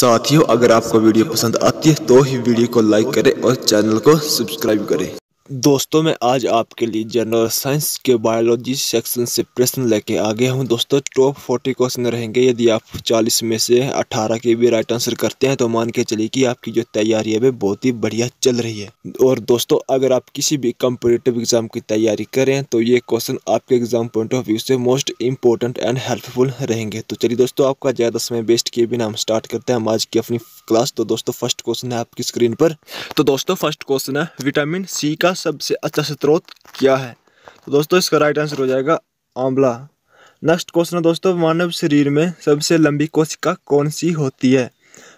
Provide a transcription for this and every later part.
साथियों अगर आपको वीडियो पसंद आती है तो ही वीडियो को लाइक करें और चैनल को सब्सक्राइब करें दोस्तों मैं आज आपके लिए जनरल साइंस के बायोलॉजी सेक्शन से प्रश्न लेके आ गया हूँ दोस्तों टॉप फोर्टी क्वेश्चन रहेंगे यदि आप चालीस में से अठारह के भी राइट आंसर करते हैं तो मान के चलिए कि आपकी जो तैयारी है वे बहुत ही बढ़िया चल रही है और दोस्तों अगर आप किसी भी कम्पिटेटिव एग्जाम की तैयारी करें तो ये क्वेश्चन आपके एग्जाम पॉइंट ऑफ व्यू से मोस्ट इंपॉर्टेंट एंड हेल्पफुल रहेंगे तो चलिए दोस्तों आपका ज़्यादा समय वेस्ट किए बिना हम स्टार्ट करते हैं हम आज की अपनी क्लास तो दोस्तों फर्स्ट क्वेश्चन है आपकी स्क्रीन पर तो दोस्तों फर्स्ट क्वेश्चन है विटामिन सी का सबसे अच्छा स्रोत क्या है तो दोस्तों इसका राइट आंसर हो जाएगा आंवला नेक्स्ट क्वेश्चन है दोस्तों मानव शरीर में सबसे लंबी कोशिका कौन सी होती है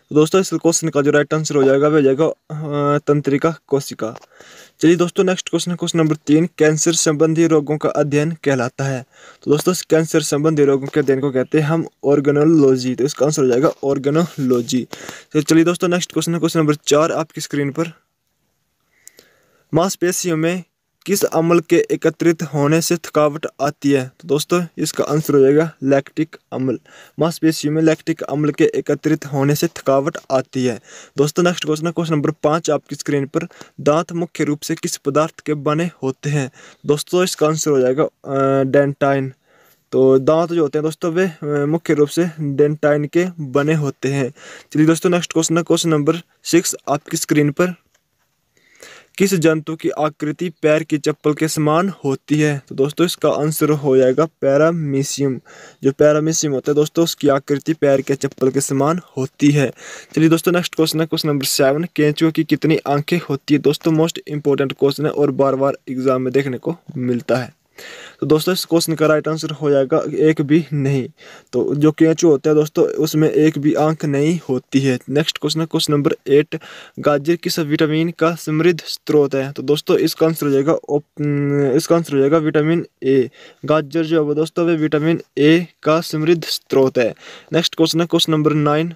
तो दोस्तों इस क्वेश्चन का जो राइट आंसर हो जाएगा वह जाएगा अं, तंत्रिका कोशिका चलिए दोस्तों नेक्स्ट क्वेश्चन है क्वेश्चन नंबर तीन कैंसर संबंधी रोगों का अध्ययन कहलाता है तो दोस्तों कैंसर संबंधी रोगों के अध्ययन को कहते हैं हम ऑर्गेनोलॉजी तो इसका आंसर हो जाएगा ऑर्गेनोलॉजी तो चलिए दोस्तों नेक्स्ट क्वेश्चन है क्वेश्चन नंबर चार आपकी स्क्रीन पर मांसपेशियों में किस अम्ल के एकत्रित होने से थकावट आती है तो दोस्तों इसका आंसर हो जाएगा लैक्टिक अम्ल मांसपेशियों में लैक्टिक अम्ल के एकत्रित होने से थकावट आती है दोस्तों नेक्स्ट क्वेश्चन है क्वेश्चन नंबर पाँच आपकी स्क्रीन पर दांत मुख्य रूप से किस पदार्थ के बने होते हैं दोस्तों इसका आंसर हो जाएगा डेंटाइन तो दांत जो होते हैं दोस्तों वे मुख्य रूप से डेंटाइन के बने होते हैं चलिए दोस्तों नेक्स्ट क्वेश्चन है क्वेश्चन नंबर सिक्स आपकी स्क्रीन पर किस जंतु की आकृति पैर की चप्पल के समान होती है तो दोस्तों इसका आंसर हो जाएगा पैरामीशियम जो पैरामीशियम होता है दोस्तों उसकी आकृति पैर के चप्पल के समान होती है चलिए दोस्तों नेक्स्ट क्वेश्चन है क्वेश्चन नंबर सेवन केंचुओं की कितनी आंखें होती है दोस्तों मोस्ट इंपॉर्टेंट क्वेश्चन है और बार बार एग्जाम में देखने को मिलता है तो दोस्तों इस क्वेश्चन का राइट आंसर हो जाएगा एक भी नहीं तो जो केंचू होता है दोस्तों उसमें एक भी आंख नहीं होती है नेक्स्ट क्वेश्चन है क्वेश्चन नंबर एट गाजर किस विटामिन का समृद्ध स्रोत है तो दोस्तों इसका आंसर हो जाएगा हम्म, इसका आंसर हो जाएगा विटामिन ए गाजर जो है दोस्तों वे विटामिन ए का समृद्ध स्रोत है नेक्स्ट क्वेश्चन है क्वेश्चन नंबर नाइन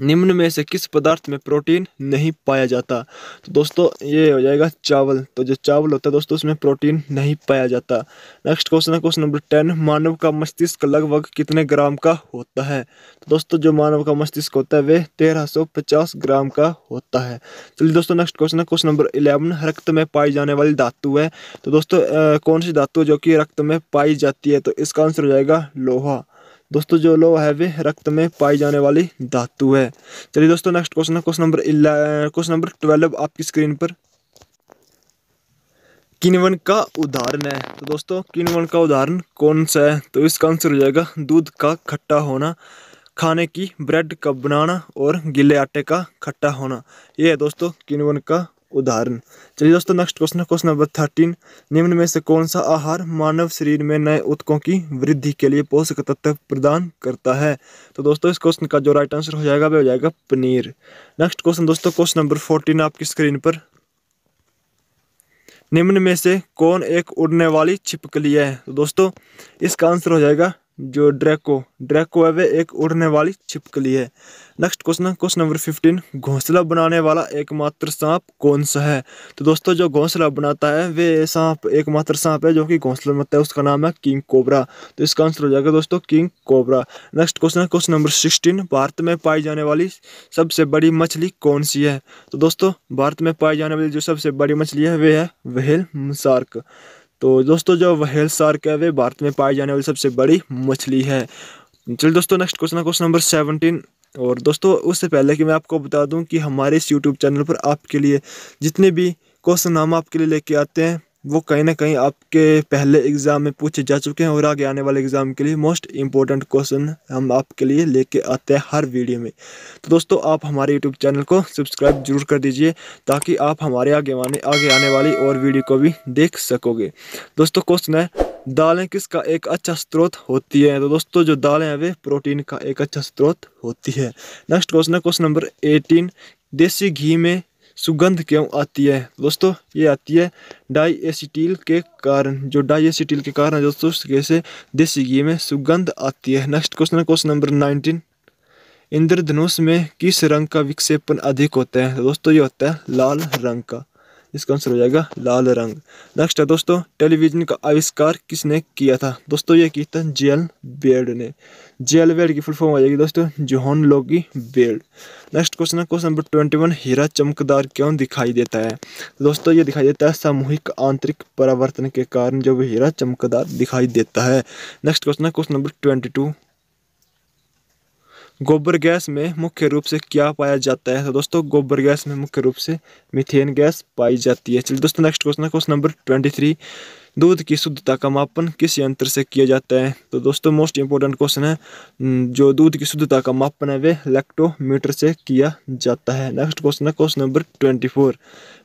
निम्न में से किस पदार्थ में प्रोटीन नहीं पाया जाता तो दोस्तों ये हो जाएगा चावल तो जो चावल होता है दोस्तों उसमें प्रोटीन नहीं पाया जाता नेक्स्ट क्वेश्चन है क्वेश्चन नंबर टेन मानव का मस्तिष्क लगभग कितने ग्राम का होता है तो दोस्तों जो मानव का मस्तिष्क होता है वह तेरह सौ पचास ग्राम का होता है चलिए दोस्तों नेक्स्ट क्वेश्चन है क्वेश्चन नंबर इलेवन रक्त में पाई जाने वाली धातु है तो दोस्तों कौन सी धातु जो कि रक्त में पाई जाती है तो इसका आंसर हो जाएगा लोहा दोस्तों जो लोह है वे रक्त में पाई जाने वाली धातु है चलिए दोस्तों next question question number question number twelve आपकी स्क्रीन पर किनवन का उदाहरण है तो दोस्तों किनवन का उदाहरण कौन सा है तो इसका आंसर हो जाएगा दूध का खट्टा होना खाने की ब्रेड का बनाना और गीले आटे का खट्टा होना ये है दोस्तों किनवन का उदाहरण चलिए दोस्तों नेक्स्ट क्वेश्चन है क्वेश्चन नंबर थर्टीन निम्न में से कौन सा आहार मानव शरीर में नए उत्कों की वृद्धि के लिए पोषक तत्व प्रदान करता है तो दोस्तों इस क्वेश्चन का जो राइट आंसर हो जाएगा वह हो जाएगा पनीर नेक्स्ट क्वेश्चन दोस्तों क्वेश्चन नंबर फोर्टीन आपकी स्क्रीन पर निम्न में से कौन एक उड़ने वाली छिपकली है तो दोस्तों इसका आंसर हो जाएगा जो ड्रैको ड्रैको है वह एक उड़ने वाली छिपकली है नेक्स्ट क्वेश्चन है क्वेश्चन नंबर फिफ्टीन घोंसला बनाने वाला एकमात्र सांप कौन सा है तो दोस्तों जो घोंसला बनाता है वे सांप एकमात्र सांप है जो कि घोंसला बनाता है उसका नाम है किंग कोबरा तो इसका आंसर हो जाएगा दोस्तों किंग कोबरा नेक्स्ट क्वेश्चन है क्वेश्चन नंबर सिक्सटीन भारत में पाई जाने वाली सबसे बड़ी मछली कौन सी है तो दोस्तों भारत में पाई जाने वाली जो सबसे बड़ी मछली है वह है व्हेल शार्क तो दोस्तों जो वहेल सार्क है वे भारत में पाई जाने वाली सबसे बड़ी मछली है चलिए दोस्तों नेक्स्ट क्वेश्चन है क्वेश्चन नंबर सेवनटीन और दोस्तों उससे पहले कि मैं आपको बता दूं कि हमारे इस यूट्यूब चैनल पर आपके लिए जितने भी क्वेश्चन हम आपके लिए लेके आते हैं वो कहीं ना कहीं आपके पहले एग्ज़ाम में पूछे जा चुके हैं और आगे आने वाले एग्ज़ाम के लिए मोस्ट इंपॉर्टेंट क्वेश्चन हम आपके लिए लेके आते हैं हर वीडियो में तो दोस्तों आप हमारे यूट्यूब चैनल को सब्सक्राइब जरूर कर दीजिए ताकि आप हमारे आगे आने आगे आने वाली और वीडियो को भी देख सकोगे दोस्तों क्वेश्चन है दालें किसका एक अच्छा स्रोत होती है तो दोस्तों जो दालें हैं वे प्रोटीन का एक अच्छा स्रोत होती है नेक्स्ट क्वेश्चन है क्वेश्चन नंबर एटीन देसी घी में सुगंध क्यों आती है दोस्तों ये आती है डाई एसिटील के कारण जो डाई एसिटील के कारण दोस्तों उस कैसे देसी घी में सुगंध आती है नेक्स्ट क्वेश्चन है क्वेश्चन नंबर नाइनटीन इंद्रधनुष में किस रंग का विक्षेपण अधिक होता है दोस्तों ये होता है लाल रंग का इसका आंसर हो जाएगा लाल रंग नेक्स्ट है दोस्तों टेलीविज़न का आविष्कार किसने किया था दोस्तों ये किया था जे एल बेड ने जे एल बेड की फुल फॉर्म आ जाएगी दोस्तों John Logie Baird next question है क्वेश्चन नंबर ट्वेंटी वन हीरा चमकदार क्यों दिखाई देता है दोस्तों ये दिखाई देता है सामूहिक आंतरिक परावर्तन के कारण जब हीरा चमकदार दिखाई देता है नेक्स्ट क्वेश्चन है क्वेश्चन नंबर ट्वेंटी टू गोबर गैस में मुख्य रूप से क्या पाया जाता है तो दोस्तों गोबर गैस में मुख्य रूप से मिथेन गैस पाई जाती है चलिए दोस्तों नेक्स्ट क्वेश्चन है क्वेश्चन नंबर ट्वेंटी थ्री दूध की शुद्धता का मापन किस यंत्र से किया जाता है तो दोस्तों मोस्ट इंपॉर्टेंट क्वेश्चन है जो दूध की शुद्धता का मापन है वे लैक्टोमीटर से किया जाता है नेक्स्ट क्वेश्चन है क्वेश्चन नंबर ट्वेंटी फोर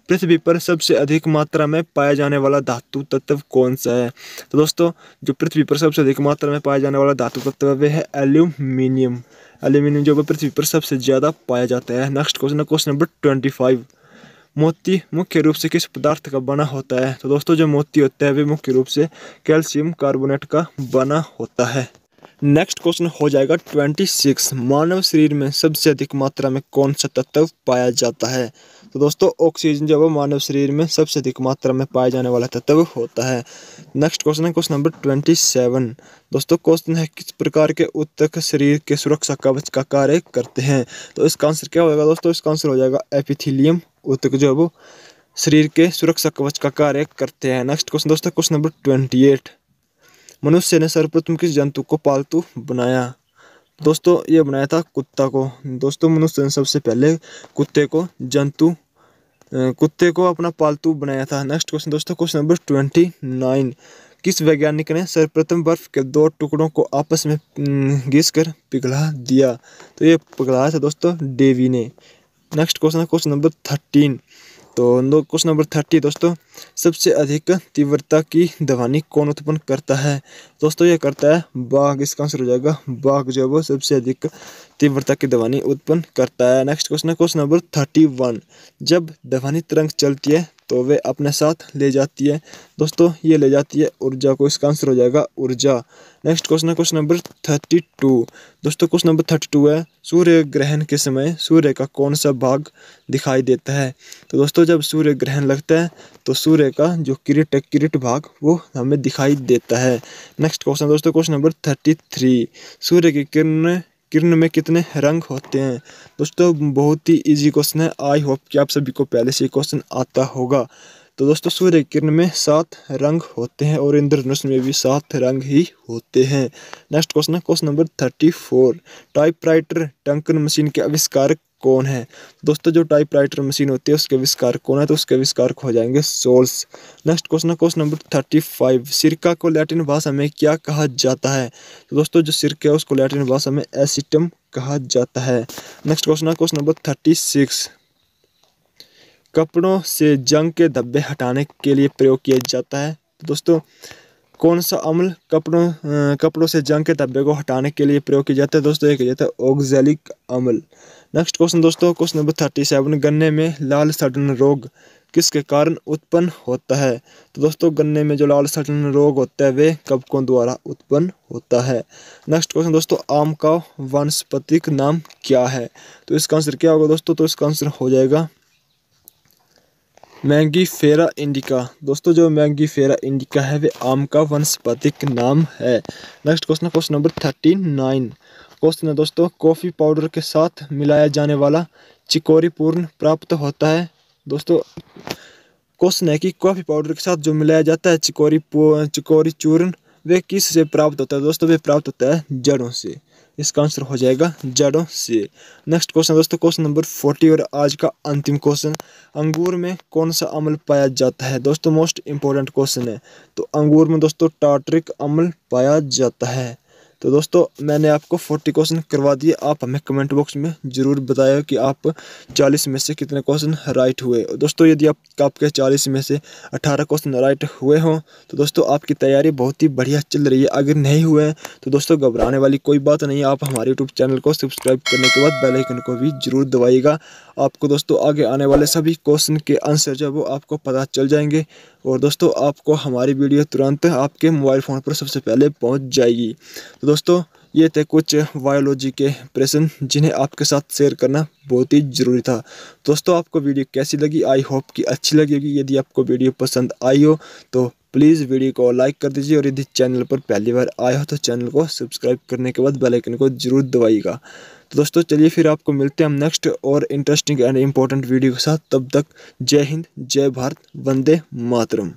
पृथ्वी पर सबसे अधिक मात्रा में पाया जाने वाला धातु तत्व कौन सा है तो दोस्तों जो पृथ्वी पर सबसे अधिक मात्रा में पाया जाने वाला धातु तत्व है वह है एल्यूमिनियम एल्यूमिनियम जो पृथ्वी पर सबसे ज़्यादा पाया जाता है नेक्स्ट क्वेश्चन है क्वेश्चन नंबर ट्वेंटी फाइव मोती मुख्य रूप से किस पदार्थ का बना होता है तो दोस्तों जो मोती होता है वे मुख्य रूप से कैल्शियम कार्बोनेट का बना होता है नेक्स्ट क्वेश्चन हो जाएगा ट्वेंटी सिक्स मानव शरीर में सबसे अधिक मात्रा में कौन सा तत्व पाया जाता है तो दोस्तों ऑक्सीजन जो है मानव शरीर में सबसे अधिक मात्रा में पाया जाने वाला तत्व होता है नेक्स्ट क्वेश्चन है क्वेश्चन नंबर ट्वेंटी सेवन दोस्तों क्वेश्चन है किस प्रकार के उत्तक शरीर के सुरक्षा कवच का कार्य करते हैं तो इसका आंसर क्या होगा दोस्तों इसका आंसर हो जाएगा एपिथिलियम उत्तक जो है वो शरीर के सुरक्षा कवच का कार्य करते हैं नेक्स्ट क्वेश्चन दोस्तों क्वेश्चन नंबर ट्वेंटी एट मनुष्य ने सर्वप्रथम किस जंतु को पालतू बनाया दोस्तों ये बनाया था कुत्ता को दोस्तों मनुष्य ने सबसे पहले कुत्ते को जंतु कुत्ते को अपना पालतू बनाया था नेक्स्ट क्वेश्चन दोस्तों क्वेश्चन नंबर ट्वेंटी नाइन किस वैज्ञानिक ने सर्वप्रथम बर्फ के दो टुकड़ों को आपस में घिस कर पिघला दिया तो ये पिघलाया था दोस्तों डेवी ने नेक्स्ट क्वेश्चन है क्वेश्चन नंबर थर्टीन तो क्वेश्चन नंबर थर्टी दोस्तों सबसे अधिक तीव्रता की दवानी कौन उत्पन्न करता है दोस्तों यह करता है बाघ इसका आंसर हो जाएगा बाघ जो है वो सबसे अधिक तीव्रता की दवानी उत्पन्न करता है नेक्स्ट क्वेश्चन है क्वेश्चन नंबर थर्टी वन जब दवानी तरंग चलती है तो वे अपने साथ ले जाती है दोस्तों ये ले जाती है ऊर्जा को इसका आंसर हो जाएगा ऊर्जा नेक्स्ट क्वेश्चन है क्वेश्चन नंबर थर्टी टू दोस्तों क्वेश्चन नंबर थर्टी टू है सूर्य ग्रहण के समय सूर्य का कौन सा भाग दिखाई देता है तो दोस्तों जब सूर्य ग्रहण लगता है तो सूर्य का जो किरिट है किरीट भाग वो हमें दिखाई देता है नेक्स्ट क्वेश्चन दोस्तों क्वेश्चन नंबर थर्टी थ्री सूर्य की किरण किरण में कितने रंग होते हैं दोस्तों बहुत ही इजी क्वेश्चन है आई होप कि आप सभी को पहले से क्वेश्चन आता होगा तो दोस्तों सूर्य किरण में सात रंग होते हैं और इंद्रधनुष में भी सात रंग ही होते हैं नेक्स्ट क्वेश्चन है question number thirty four writer टंकन मशीन के आविष्कारक कौन है दोस्तों जो टाइपराइटर मशीन होती है उसके आविष्कार कौन है तो उसके आविष्कार हो जाएंगे सोल्स नेक्स्ट क्वेश्चन है क्वेश्चन नंबर थर्टी फाइव सिरका को लैटिन भाषा में क्या कहा जाता है तो दोस्तों जो सिरका है उसको लैटिन भाषा में एसिटम कहा जाता है नेक्स्ट क्वेश्चन है क्वेश्चन नंबर थर्टी सिक्स कपड़ों से जंग के धब्बे हटाने के लिए प्रयोग किया जाता है तो दोस्तों कौन सा अम्ल कपड़ों कपड़ों से जंग के धब्बे को हटाने के लिए प्रयोग किया जाता है दोस्तों ये किया जाता है ऑक्जेलिक अम्ल नेक्स्ट क्वेश्चन दोस्तों क्वेश्चन नंबर थर्टी सेवन गन्ने में लाल सटन रोग किसके कारण उत्पन्न होता है तो दोस्तों गन्ने में जो लाल सटन रोग होता है वे कबकों द्वारा उत्पन्न होता है नेक्स्ट क्वेश्चन दोस्तों आम का वनस्पतिक नाम क्या है तो इसका आंसर क्या होगा दोस्तों तो इसका आंसर हो जाएगा मैंगी फेरा इंडिका दोस्तों जो मैंगी फेरा इंडिका है वे आम का वनस्पतिक नाम है next question question number thirty nine है दोस्तों कॉफ़ी पाउडर के साथ मिलाया जाने वाला चिकोरी पूर्ण प्राप्त होता है दोस्तों क्वेश्चन है कि कॉफ़ी पाउडर के साथ जो मिलाया जाता है चिकोरी चिकोरी चूर्ण वे किस से प्राप्त होता है दोस्तों वे प्राप्त होता है जड़ों से इसका आंसर हो जाएगा जड़ों से नेक्स्ट क्वेश्चन दोस्तों क्वेश्चन नंबर फोर्टी और आज का अंतिम क्वेश्चन अंगूर में कौन सा अमल पाया जाता है दोस्तों मोस्ट इंपॉर्टेंट क्वेश्चन है तो अंगूर में दोस्तों टाटरिक अमल पाया जाता है तो दोस्तों मैंने आपको फोर्टी क्वेश्चन करवा दिए आप हमें कमेंट बॉक्स में ज़रूर बताए कि आप चालीस में से कितने क्वेश्चन राइट हुए दोस्तों यदि आप आपके चालीस में से अठारह क्वेश्चन राइट हुए हों तो दोस्तों आपकी तैयारी बहुत ही बढ़िया चल रही है अगर नहीं हुए हैं तो दोस्तों घबराने वाली कोई बात नहीं आप हमारे यूट्यूब चैनल को सब्सक्राइब करने के बाद बेलाइकन को भी ज़रूर दबाइएगा आपको दोस्तों आगे आने वाले सभी क्वेश्चन के आंसर जो वो आपको पता चल जाएंगे और दोस्तों आपको हमारी वीडियो तुरंत आपके मोबाइल फ़ोन पर सबसे पहले पहुंच जाएगी तो दोस्तों ये थे कुछ बायोलॉजी के प्रश्न जिन्हें आपके साथ शेयर करना बहुत ही ज़रूरी था दोस्तों आपको वीडियो कैसी लगी आई होप कि अच्छी लगी होगी यदि आपको वीडियो पसंद आई हो तो प्लीज़ वीडियो को लाइक कर दीजिए और यदि चैनल पर पहली बार आए हो तो चैनल को सब्सक्राइब करने के बाद बेलाइकन को जरूर दबाइएगा तो दोस्तों चलिए फिर आपको मिलते हैं हम नेक्स्ट और इंटरेस्टिंग एंड इम्पोर्टेंट वीडियो के साथ तब तक जय हिंद जय भारत वंदे मातरम